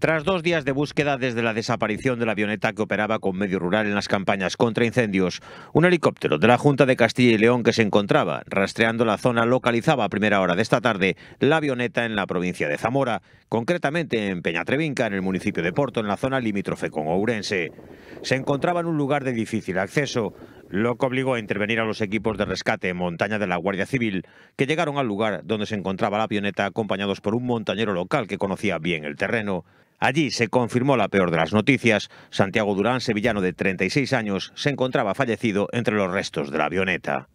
Tras dos días de búsqueda desde la desaparición de la avioneta que operaba con medio rural en las campañas contra incendios, un helicóptero de la Junta de Castilla y León que se encontraba rastreando la zona localizaba a primera hora de esta tarde la avioneta en la provincia de Zamora, concretamente en Peñatrevinca, en el municipio de Porto, en la zona limítrofe con Ourense. Se encontraba en un lugar de difícil acceso, lo que obligó a intervenir a los equipos de rescate en montaña de la Guardia Civil, que llegaron al lugar donde se encontraba la avioneta acompañados por un montañero local que conocía bien el terreno. Allí se confirmó la peor de las noticias. Santiago Durán, sevillano de 36 años, se encontraba fallecido entre los restos de la avioneta.